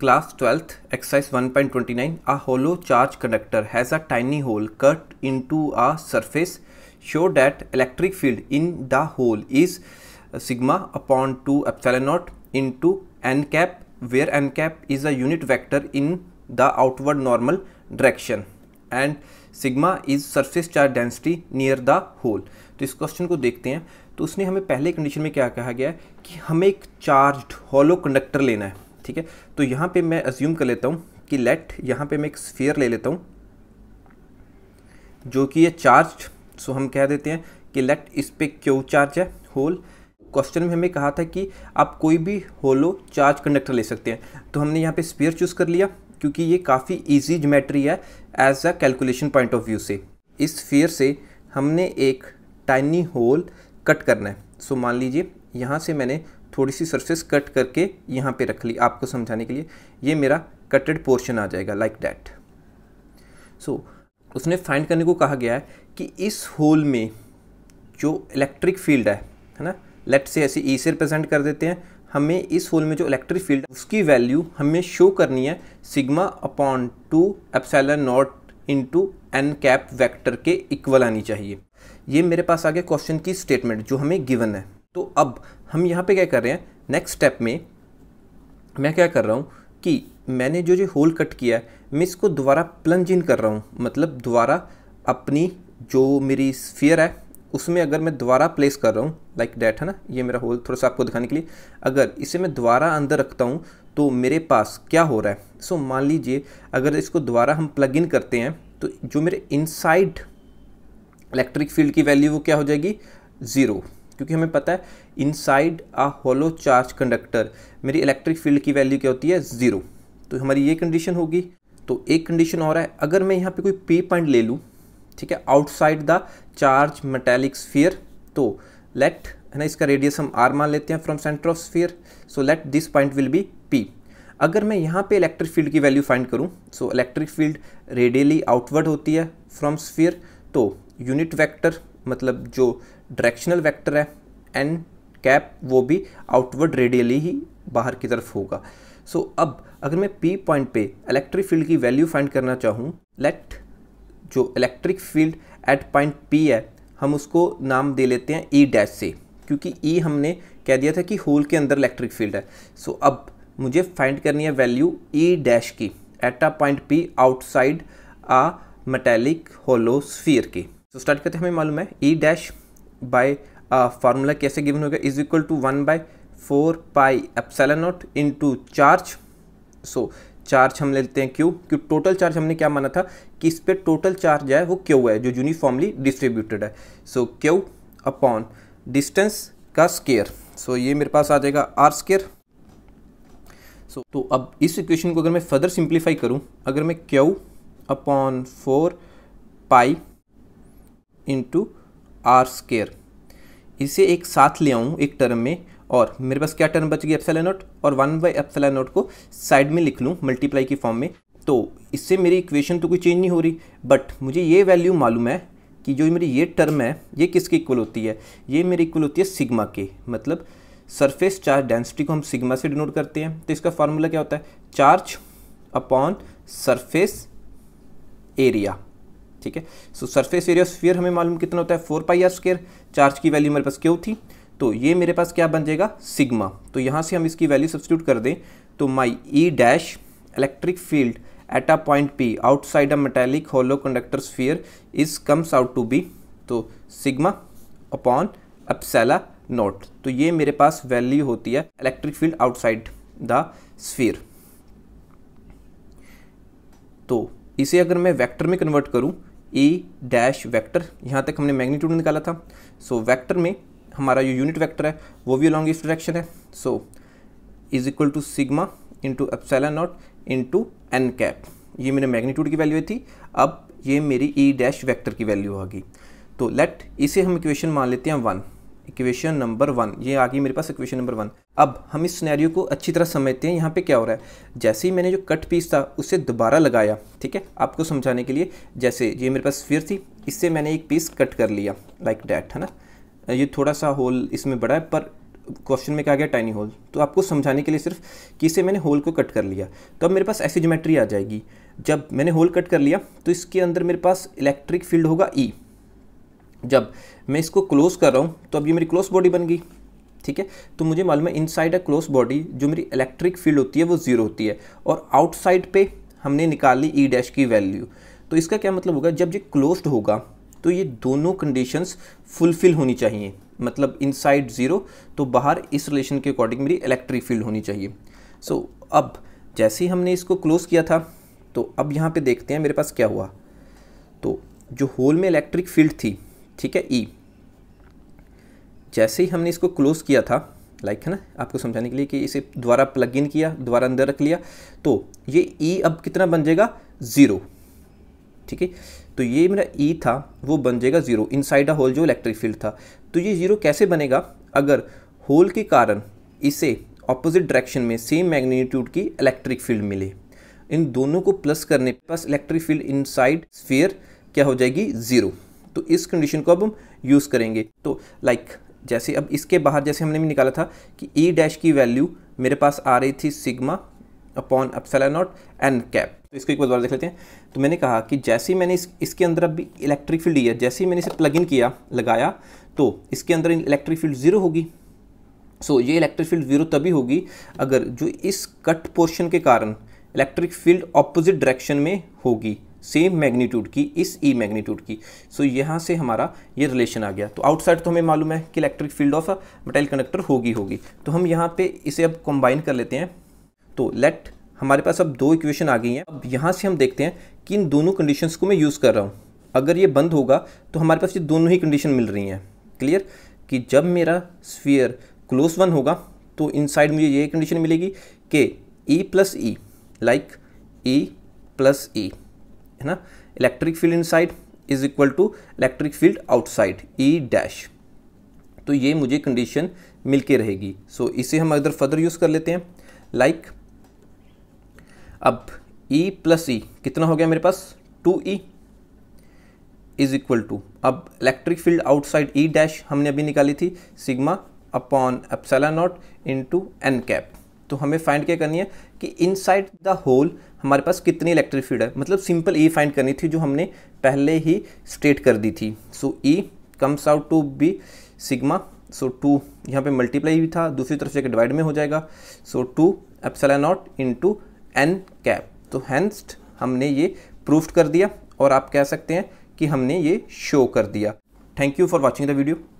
Class twelfth exercise nine a hollow charge conductor has a tiny hole cut into a surface show that electric field in the hole is sigma upon two epsilon naught to N cap where N cap is a unit vector in the outward normal direction and sigma is surface charge density near the hole तो इस question को देखते हैं तो उसने हमें पहले condition में क्या कहा गया है कि हमें एक चार्ज होलो कंडक्टर लेना है ठीक है तो यहाँ पे मैं अज्यूम कर लेता हूँ कि लेट यहाँ पे मैं एक स्फेयर ले लेता हूँ जो कि ये चार्ज सो हम कह देते हैं कि लेट इस पर क्यों चार्ज है होल क्वेश्चन में हमें कहा था कि आप कोई भी होलो चार्ज कंडक्टर ले सकते हैं तो हमने यहाँ पे स्पेयर चूज़ कर लिया क्योंकि ये काफ़ी इजी जोमेट्री है as a calculation point of view से इस स्पेयर से हमने एक टाइनी होल कट करना है सो मान लीजिए यहाँ से मैंने थोड़ी सी सरफेस कट करके यहाँ पे रख ली आपको समझाने के लिए ये मेरा कटेड पोर्शन आ जाएगा लाइक डैट सो उसने फाइंड करने को कहा गया है कि इस होल में जो इलेक्ट्रिक फील्ड है है ना लेट से ऐसे ई से रिप्रेजेंट कर देते हैं हमें इस होल में जो इलेक्ट्रिक फील्ड उसकी वैल्यू हमें शो करनी है sigma upon two epsilon naught into N cap vector के इक्वल आनी चाहिए ये मेरे पास आ गया क्वेश्चन की स्टेटमेंट जो हमें गिवन है तो अब हम यहाँ पे क्या कर रहे हैं नेक्स्ट स्टेप में मैं क्या कर रहा हूँ कि मैंने जो जो होल कट किया है मैं इसको दोबारा प्लंज इन कर रहा हूँ मतलब दोबारा अपनी जो मेरी स्फीयर है उसमें अगर मैं दोबारा प्लेस कर रहा हूँ लाइक डैट है ना ये मेरा होल थोड़ा सा आपको दिखाने के लिए अगर इसे मैं दोबारा अंदर रखता हूँ तो मेरे पास क्या हो रहा है सो so, मान लीजिए अगर इसको दोबारा हम प्लग इन करते हैं तो जो मेरे इनसाइड इलेक्ट्रिक फील्ड की वैल्यू वो क्या हो जाएगी ज़ीरो क्योंकि हमें पता है inside a hollow charge conductor मेरी इलेक्ट्रिक फील्ड की वैल्यू क्या होती है ज़ीरो तो हमारी ये कंडीशन होगी तो एक कंडीशन और है अगर मैं यहाँ पे कोई पी पॉइंट ले लूँ ठीक है outside the charge metallic sphere तो लेट है ना इसका रेडियस हम आर मान लेते हैं from centre of sphere so let this point will be P अगर मैं यहाँ पे इलेक्ट्रिक फील्ड की वैल्यू फाइंड करूँ so electric field radially outward होती है फ्रॉम स्फीयर तो यूनिट वैक्टर मतलब जो डायरेक्शनल वेक्टर है एन कैप वो भी आउटवर्ड रेडियली ही बाहर की तरफ होगा सो so, अब अगर मैं पी पॉइंट पे इलेक्ट्रिक फील्ड की वैल्यू फाइंड करना चाहूँ लेट जो electric field at point P है हम उसको नाम दे लेते हैं ई e डैश से क्योंकि ई e हमने कह दिया था कि होल के अंदर इलेक्ट्रिक फील्ड है सो so, अब मुझे फाइंड करनी है वैल्यू ई डैश की at a point P outside a metallic hollow sphere की तो so, स्टार्ट करते हैं हमें मालूम है E e dash by formula कैसे गिवन होगा is equal to one by four pi epsilon naught into charge so charge हम लेते हैं क्यू क्यों टोटल चार्ज हमने क्या माना था कि इस पर टोटल चार्ज है वो क्यू है जो यूनिफॉर्मली डिस्ट्रीब्यूटेड है सो क्यू अपॉन डिस्टेंस का स्केयर सो so, ये मेरे पास आ जाएगा आर स्केयर सो तो अब इस इक्वेशन को अगर मैं फर्दर सिंप्लीफाई करूं अगर मैं Q upon four pi into R square इसे एक साथ ले आऊँ एक टर्म में और मेरे पास क्या टर्म बच गई एफसेला नोट और वन बाई एप्सला नोट को साइड में लिख लूँ मल्टीप्लाई की फॉर्म में तो इससे मेरी इक्वेशन तो कोई चेंज नहीं हो रही बट मुझे ये वैल्यू मालूम है कि जो मेरी ये टर्म है ये किसके इक्वल होती है ये मेरी इक्वल होती है सिग्मा के मतलब सरफेस चार्ज डेंसिटी को हम सिग्मा से डिनोट करते हैं तो इसका फार्मूला क्या होता है चार्ज अपॉन सरफेस एरिया ठीक है सो सरफेस एरिया स्फीयर हमें मालूम कितना होता है four pi R square charge की वैल्यू मेरे पास क्यों थी तो ये मेरे पास क्या बन जाएगा सिग्मा तो यहाँ से हम इसकी वैल्यू सब्सिट्यूट कर दें तो my E dash electric field at a point P outside a metallic hollow conductor sphere is comes out to be तो सिग्मा अपॉन अपसेला नोट तो ये मेरे पास वैल्यू होती है electric field outside the sphere तो इसे अगर मैं वेक्टर में कन्वर्ट करूं ए डैश वैक्टर यहाँ तक हमने मैग्नीट्यूड निकाला था सो so, वैक्टर में हमारा जो यूनिट वैक्टर है वो भी अलॉन्ग इस डायरेक्शन है so is equal to sigma into epsilon naught into N cap ये मेरे मैग्नीट्यूड की वैल्यू थी अब ये मेरी ई डैश वैक्टर की वैल्यू होगी तो लेट इसे हम इक्वेशन मान लेते हैं वन इक्वेशन नंबर वन ये आ गई मेरे पास इक्वेशन नंबर वन अब हम इस सिनेरियो को अच्छी तरह समझते हैं यहाँ पे क्या हो रहा है जैसे ही मैंने जो कट पीस था उसे दोबारा लगाया ठीक है आपको समझाने के लिए जैसे ये मेरे पास फिर थी इससे मैंने एक पीस कट कर लिया लाइक डैट है ना ये थोड़ा सा होल इसमें बड़ा है पर क्वेश्चन में क्या गया टाइनी होल तो आपको समझाने के लिए सिर्फ कि इसे मैंने होल को कट कर लिया तो अब मेरे पास ऐसी जोमेट्री आ जाएगी जब मैंने होल कट कर लिया तो इसके अंदर मेरे पास इलेक्ट्रिक फील्ड होगा ई e. जब मैं इसको क्लोज़ कर रहा हूँ तो अब ये मेरी क्लोज बॉडी बन गई ठीक है तो मुझे मालूम है इनसाइड अ क्लोज बॉडी जो मेरी इलेक्ट्रिक फील्ड होती है वो ज़ीरो होती है और आउटसाइड पे हमने निकाल ली ई e डैश की वैल्यू तो इसका क्या मतलब होगा जब ये क्लोज्ड होगा तो ये दोनों कंडीशंस फुलफिल होनी चाहिए मतलब इनसाइड ज़ीरो तो बाहर इस रिलेशन के अकॉर्डिंग मेरी इलेक्ट्रिक फील्ड होनी चाहिए सो so, अब जैसे ही हमने इसको क्लोज़ किया था तो अब यहाँ पे देखते हैं मेरे पास क्या हुआ तो जो होल में इलेक्ट्रिक फील्ड थी ठीक है ई e. जैसे ही हमने इसको क्लोज़ किया था लाइक like है ना आपको समझाने के लिए कि इसे दोबारा प्लग इन किया दोबारा अंदर रख लिया तो ये ई e अब कितना बन जाएगा ज़ीरो ठीक है तो ये मेरा ई e था वो बन जाएगा ज़ीरो इन साइड होल जो इलेक्ट्रिक फील्ड था तो ये ज़ीरो कैसे बनेगा अगर होल के कारण इसे ऑपोजिट डायरेक्शन में सेम मैग्नीट्यूड की इलेक्ट्रिक फील्ड मिले इन दोनों को प्लस करने पर इलेक्ट्रिक फील्ड इनसाइड स्फीयर क्या हो जाएगी ज़ीरो तो इस कंडीशन को अब हम यूज़ करेंगे तो लाइक जैसे अब इसके बाहर जैसे हमने भी निकाला था कि ई e डैश की वैल्यू मेरे पास आ रही थी sigma upon epsilon naught n cap तो इसको एक बार दोबारा देख लेते हैं तो मैंने कहा कि जैसे ही मैंने इस, इसके अंदर अभी इलेक्ट्रिक फील्ड लिया जैसे ही मैंने इसे प्लग इन किया लगाया तो इसके अंदर इलेक्ट्रिक फील्ड ज़ीरो होगी सो so, ये इलेक्ट्रिक फील्ड ज़ीरो तभी होगी अगर जो इस कट पोर्शन के कारण इलेक्ट्रिक फील्ड ऑपोजिट डायरेक्शन में होगी सेम मैग्नीट्यूड की इस ई e मैग्नीट्यूड की सो so, यहाँ से हमारा ये रिलेशन आ गया तो आउटसाइड तो हमें मालूम है कि electric field of metal conductor होगी होगी तो हम यहाँ पे इसे अब कंबाइन कर लेते हैं तो लेट हमारे पास अब दो इक्वेशन आ गई हैं अब यहाँ से हम देखते हैं कि इन दोनों कंडीशंस को मैं यूज़ कर रहा हूँ अगर ये बंद होगा तो हमारे पास ये दोनों ही कंडीशन मिल रही हैं क्लियर कि जब मेरा स्फीयर क्लोज वन होगा तो इन साइड मुझे ये कंडीशन मिलेगी कि E plus E like E plus E है ना electric field inside is equal to electric field outside E dash तो ये मुझे कंडीशन मिलके रहेगी सो so, इसे हम अगर फर्दर यूज़ कर लेते हैं लाइक like, अब ई प्लस ई कितना हो गया मेरे पास two E is equal to अब electric field outside E dash हमने अभी निकाली थी sigma upon epsilon naught to N cap तो हमें फाइंड क्या करनी है कि इनसाइड द होल हमारे पास कितनी इलेक्ट्रिक फील्ड है मतलब सिंपल ई फाइंड करनी थी जो हमने पहले ही स्टेट कर दी थी so E comes out to be sigma so two यहाँ पे मल्टीप्लाई भी था दूसरी तरफ से एक डिवाइड में हो जाएगा so two epsilon naught into N cap तो हैंस्ट हमने ये प्रूफ कर दिया और आप कह सकते हैं कि हमने ये शो कर दिया thank you for watching the video